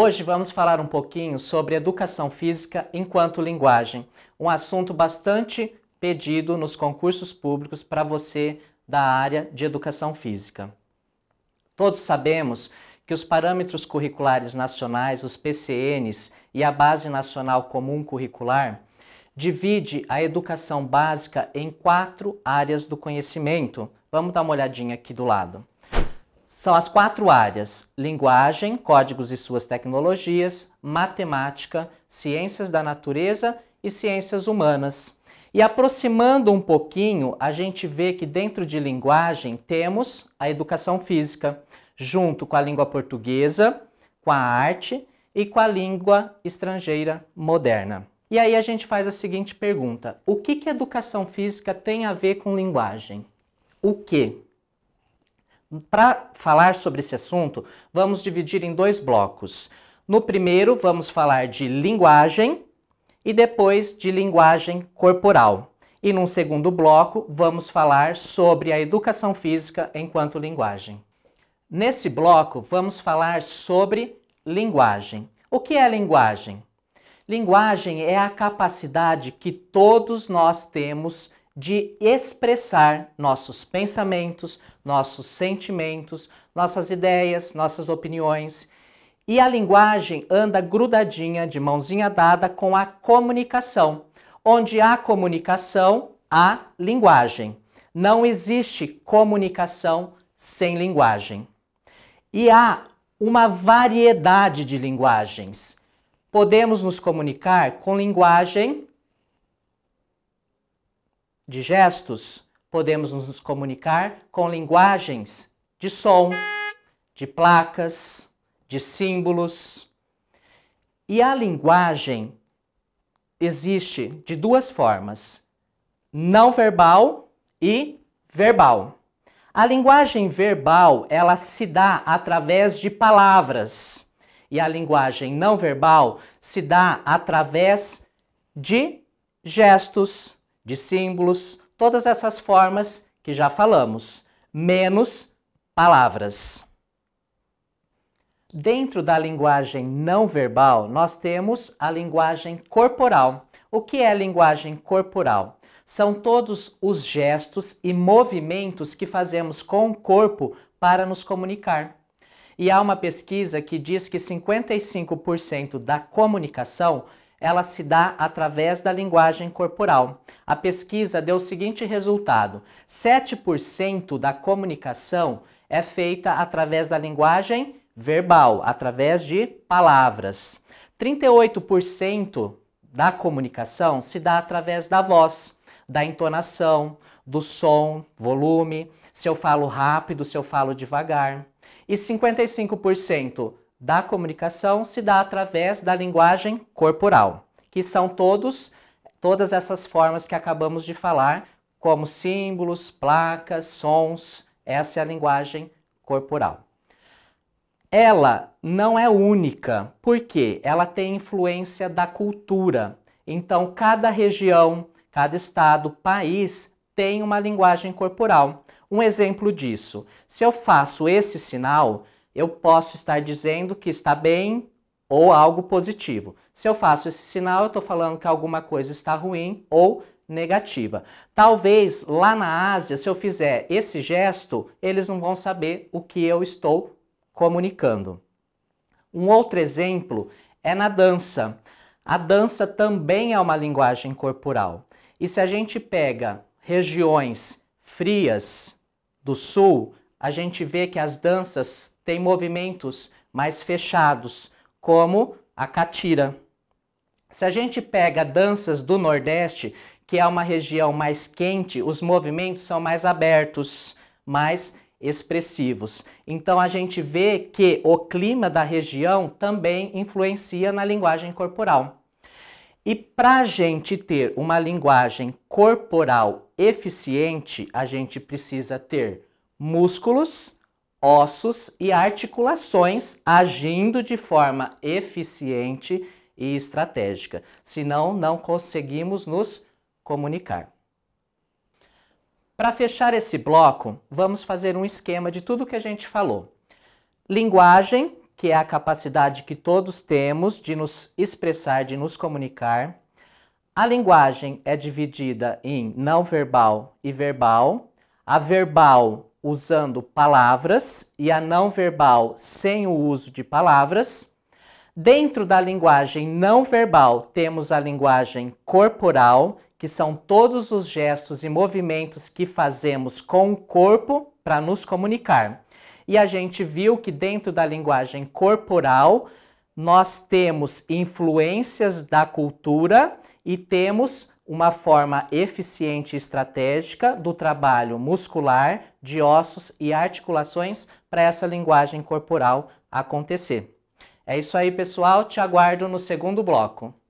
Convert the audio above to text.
Hoje vamos falar um pouquinho sobre educação física enquanto linguagem, um assunto bastante pedido nos concursos públicos para você da área de educação física. Todos sabemos que os parâmetros curriculares nacionais, os PCNs, e a Base Nacional Comum Curricular divide a educação básica em quatro áreas do conhecimento. Vamos dar uma olhadinha aqui do lado. São as quatro áreas: linguagem, códigos e suas tecnologias, matemática, ciências da natureza e ciências humanas. E aproximando um pouquinho, a gente vê que dentro de linguagem temos a educação física, junto com a língua portuguesa, com a arte e com a língua estrangeira moderna. E aí a gente faz a seguinte pergunta: o que, que educação física tem a ver com linguagem? O que? Para falar sobre esse assunto, vamos dividir em dois blocos. No primeiro, vamos falar de linguagem e depois de linguagem corporal. E num segundo bloco, vamos falar sobre a educação física enquanto linguagem. Nesse bloco, vamos falar sobre linguagem. O que é linguagem? Linguagem é a capacidade que todos nós temos de expressar nossos pensamentos, nossos sentimentos, nossas ideias, nossas opiniões. E a linguagem anda grudadinha, de mãozinha dada, com a comunicação. Onde há comunicação, há linguagem. Não existe comunicação sem linguagem. E há uma variedade de linguagens. Podemos nos comunicar com linguagem de gestos, podemos nos comunicar com linguagens de som, de placas, de símbolos. E a linguagem existe de duas formas: não verbal e verbal. A linguagem verbal, ela se dá através de palavras. E a linguagem não verbal se dá através de gestos, de símbolos, todas essas formas que já falamos, menos palavras. Dentro da linguagem não verbal, nós temos a linguagem corporal. O que é a linguagem corporal? São todos os gestos e movimentos que fazemos com o corpo para nos comunicar. E há uma pesquisa que diz que 55% da comunicação ela se dá através da linguagem corporal. A pesquisa deu o seguinte resultado: 7% da comunicação é feita através da linguagem verbal, através de palavras. 38% da comunicação se dá através da voz, da entonação, do som, volume, se eu falo rápido, se eu falo devagar. E 55% da comunicação se dá através da linguagem corporal, que são todos todas essas formas que acabamos de falar, como símbolos, placas, sons, essa é a linguagem corporal. Ela não é única, porque ela tem influência da cultura. Então, cada região, cada estado, país tem uma linguagem corporal. Um exemplo disso: se eu faço esse sinal, eu posso estar dizendo que está bem ou algo positivo. Se eu faço esse sinal, eu estou falando que alguma coisa está ruim ou negativa. Talvez lá na Ásia, se eu fizer esse gesto, eles não vão saber o que eu estou comunicando. Um outro exemplo é na dança. A dança também é uma linguagem corporal. E se a gente pega regiões frias do sul, a gente vê que as danças têm movimentos mais fechados, como a catira. Se a gente pega danças do Nordeste, que é uma região mais quente, os movimentos são mais abertos, mais expressivos. Então a gente vê que o clima da região também influencia na linguagem corporal. E para a gente ter uma linguagem corporal eficiente, a gente precisa ter músculos, ossos e articulações agindo de forma eficiente e estratégica. Senão, não conseguimos nos comunicar. Para fechar esse bloco, vamos fazer um esquema de tudo que a gente falou. Linguagem, que é a capacidade que todos temos de nos expressar, de nos comunicar. A linguagem é dividida em não verbal e verbal. A verbal usando palavras e a não verbal sem o uso de palavras. Dentro da linguagem não verbal, temos a linguagem corporal, que são todos os gestos e movimentos que fazemos com o corpo para nos comunicar. E a gente viu que dentro da linguagem corporal, nós temos influências da cultura e temos uma forma eficiente e estratégica do trabalho muscular, de ossos e articulações para essa linguagem corporal acontecer. É isso aí, pessoal. Te aguardo no segundo bloco.